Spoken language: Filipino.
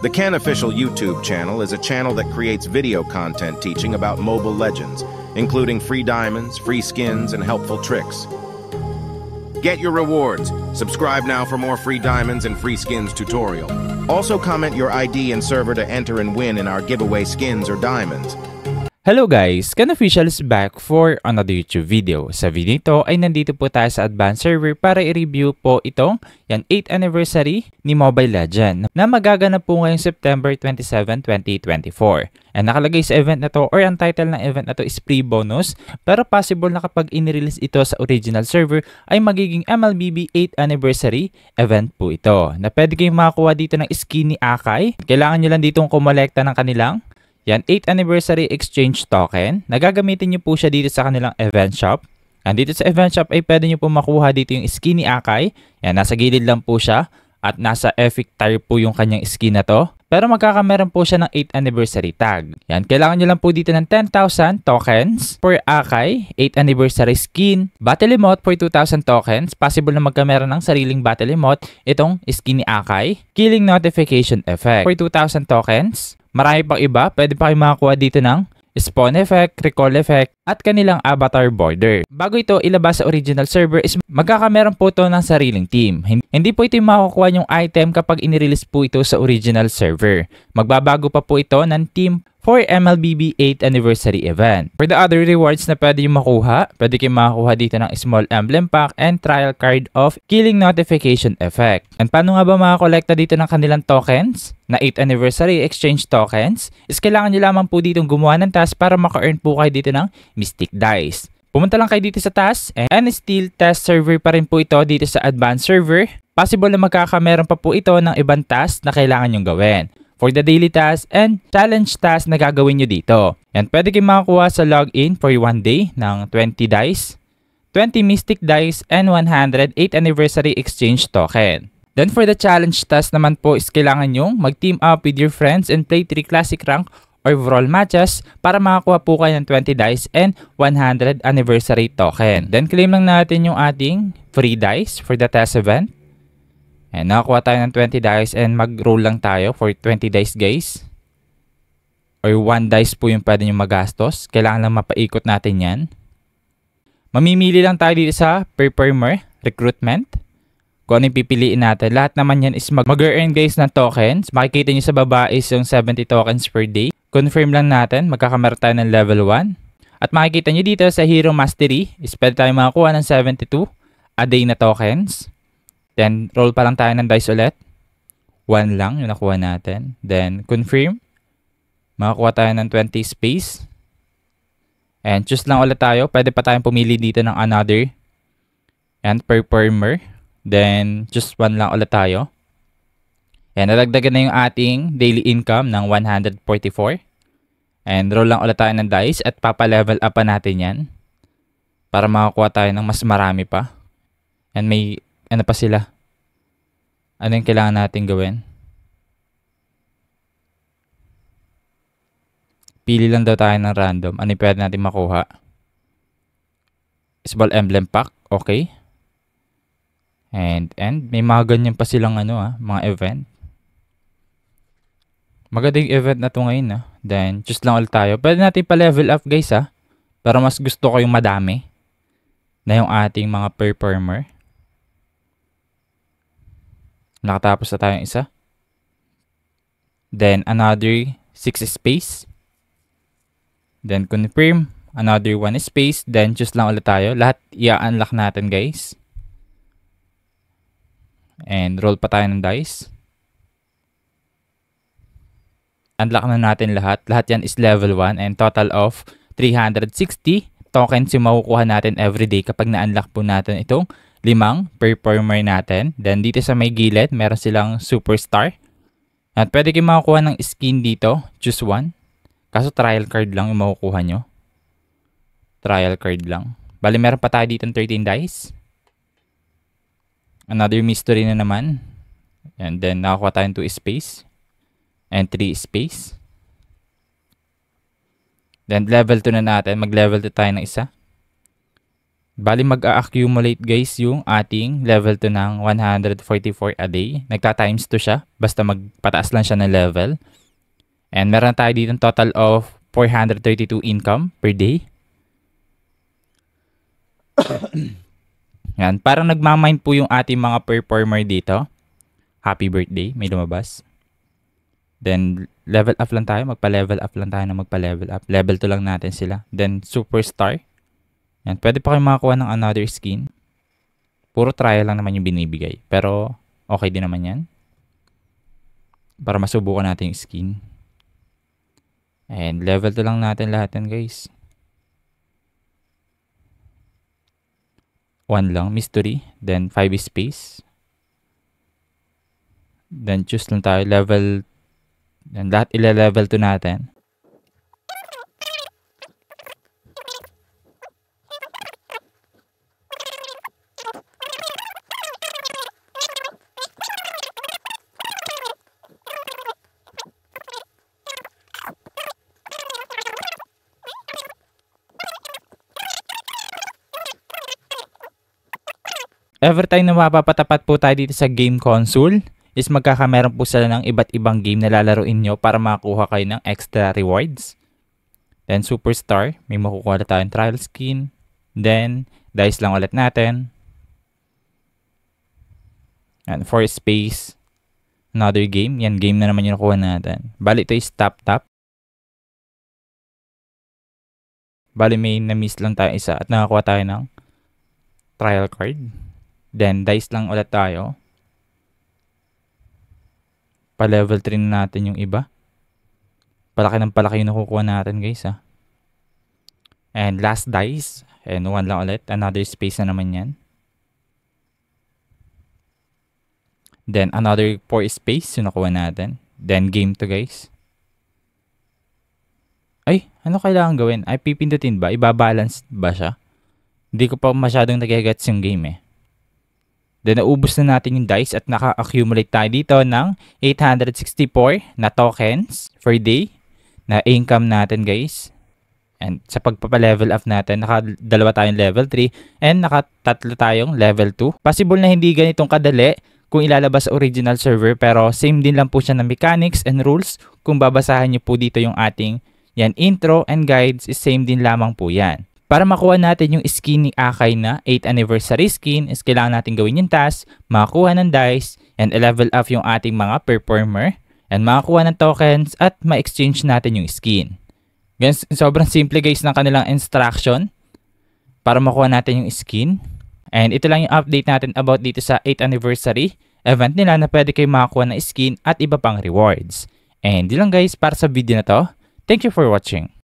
The Ken Official YouTube channel is a channel that creates video content teaching about mobile legends, including free diamonds, free skins, and helpful tricks. Get your rewards. Subscribe now for more free diamonds and free skins tutorial. Also comment your ID and server to enter and win in our giveaway skins or diamonds. Hello guys! Can Official is back for another YouTube video. Sa video ito ay nandito po tayo sa advanced server para i-review po itong yan 8th anniversary ni Mobile Legend na magaganap po ngayong September 27, 2024. And nakalagay sa event na to or ang title ng event na to is free bonus pero possible na kapag in-release ito sa original server ay magiging MLBB 8th anniversary event po ito na pwede kayong makakuha dito ng skin ni Akai. Kailangan nyo lang ditong kumolekta ng kanilang yan, 8th Anniversary Exchange Token. Nagagamitin nyo po siya dito sa kanilang event shop. Yan, dito sa event shop ay pwede nyo po makuha dito yung skin ni Akai. Yan, nasa gilid lang po siya. At nasa epic tire po yung kanyang skin na to. Pero magkakameron po siya ng 8th anniversary tag. Yan, kailangan nyo lang po dito ng 10,000 tokens per Akai, 8th anniversary skin, battle emote for 2,000 tokens. Possible na magkameron ng sariling battle emote itong skin ni Akai, killing notification effect for 2,000 tokens, Marami pang iba, pwede pa kayong makakuha dito ng spawn effect, recall effect, at kanilang avatar border. Bago ito ilabas sa original server is magkakameron po ito ng sariling team. Hindi po ito yung makukuha yung item kapag inirelease po ito sa original server. Magbabago pa po ito ng team for MLBB 8 Anniversary event. For the other rewards na pwede yung makuha, pwede kayong makakuha dito ng small emblem pack and trial card of killing notification effect. And paano nga ba makakolekta dito ng kanilang tokens? na 8th anniversary exchange tokens is kailangan nyo lamang po ditong gumawa ng task para maka-earn po kayo dito ng Mystic Dice. Pumunta lang kayo dito sa task and still test server pa rin po ito dito sa advanced server. Possible na magkakameron pa po ito ng ibang task na kailangan nyong gawin for the daily task and challenge task na gagawin nyo dito. And pwede kayong makakuha sa login for 1 day ng 20 dice, 20 mystic dice, and 108 anniversary exchange token. Then for the challenge task naman po is kailangan nyong mag-team up with your friends and play 3 classic rank or overall matches para makakuha po kayo ng 20 dice and 100 anniversary token. Then claim lang natin yung ating free dice for the test event. And nakakuha tayo ng 20 dice and mag-roll lang tayo for 20 dice guys. Or 1 dice po yung pwede nyo magastos. Kailangan lang mapaikot natin yan. Mamimili lang tayo dito sa performer, recruitment. Kung ano yung pipiliin natin. Lahat naman yan is mag-earn guys ng tokens. Makikita nyo sa baba is yung 70 tokens per day. Confirm lang natin, magkakamera tayo ng level 1. At makikita nyo dito sa Hero Mastery is pwede tayo makakuha ng 72 a day na tokens. Then, roll pa lang tayo ng dice ulit. 1 lang yung nakuha natin. Then, confirm. Makakuha tayo ng 20 space. And choose lang ulit tayo. Pwede pa tayong pumili dito ng another. And performer. Then, just 1 lang ulit tayo. And nadagdagan na yung ating daily income ng 144. And roll lang ulit tayo ng dice at papalevel up pa natin yan. Para makakuha tayo ng mas marami pa. And may ano pa sila? Ano yung kailangan natin gawin? Pili lang daw tayo ng random. Ano yung pwede natin makuha? Isbal Emblem Pack. Okay. And, and, may mga ganyan pa silang ano ah, mga event. Maganda yung event na to ngayon ah. Then, just lang ulit tayo. Pwede natin pa-level up guys ah. Para mas gusto ko yung madami na yung ating mga performer. Nakatapos na tayong isa. Then, another 6 space. Then, confirm. Another 1 space. Then, just lang ulit tayo. Lahat i-unlock natin, guys. And, roll pa tayo ng dice. Unlock na natin lahat. Lahat yan is level 1 and total of 360 tokens yung makukuha natin everyday kapag na-unlock po natin itong limang performer natin. Then dito sa may gilid, meron silang superstar. At pwede kayo makakuha ng skin dito. Choose one. Kaso trial card lang yung makukuha nyo. Trial card lang. Bali, meron pa tayo dito ng 13 dice. Another mystery na naman. And then, nakakuha tayo ng 2 space. And 3 space. Then, level 2 na natin. Mag-level 2 tayo ng isa. Bali mag-accumulate guys yung ating level to ng 144 a day. Nagta-times to siya basta magpataas lang siya ng level. And meron tayo dito ng total of 432 income per day. Yan, parang nagmamind po yung ating mga performer dito. Happy birthday, may lumabas. Then level up lang tayo, magpa-level up lang tayo na magpa-level up. Level to lang natin sila. Then superstar yan, pwede pa kayong makakuha ng another skin. Puro trial lang naman yung binibigay. Pero, okay din naman yan. Para masubukan natin yung skin. And level to lang natin lahat yan guys. One lang, mystery. Then 5 is space. Then choose lang tayo, level. Then lahat ila-level to natin. Every time na mapapatapat po tayo dito sa game console, is magkakameron po sila ng iba't ibang game na lalaroin nyo para makakuha kayo ng extra rewards. Then Superstar, may makukuha na tayong trial skin. Then, dice lang ulit natin. And for space, another game. Yan, game na naman yung nakuha natin. Bali, ito is tap-tap. Bali, may na-miss lang tayo isa at nakakuha tayo ng trial card. Then, dice lang ulit tayo. Pa-level 3 na natin yung iba. Palaki ng palaki yung nakukuha natin guys ha. Ah. And last dice. And one lang ulit. Another space na naman yan. Then another 4 space yung nakuha natin. Then game to guys. Ay, ano kailangan gawin? Ay, pipindutin ba? Ibabalance ba siya? Hindi ko pa masyadong nagigets yung game eh. Then naubos na natin yung dice at naka-accumulate tayo dito ng 864 na tokens per day na income natin guys. And sa pagpapa-level up natin, nakadalawa tayong level 3 and nakatatlo tayong level 2. Possible na hindi ganitong kadali kung ilalabas sa original server pero same din lang po siya ng mechanics and rules kung babasahan niyo po dito yung ating yan intro and guides is same din lamang po yan. Para makuha natin yung skin ni Akai na 8th anniversary skin is kailangan natin gawin yung task, makakuha ng dice, and level up yung ating mga performer, and makakuha ng tokens at ma-exchange natin yung skin. Ganun, sobrang simple guys ng kanilang instruction para makuha natin yung skin. And ito lang yung update natin about dito sa 8th anniversary event nila na pwede kayo makakuha ng skin at iba pang rewards. And di lang guys para sa video na to. Thank you for watching.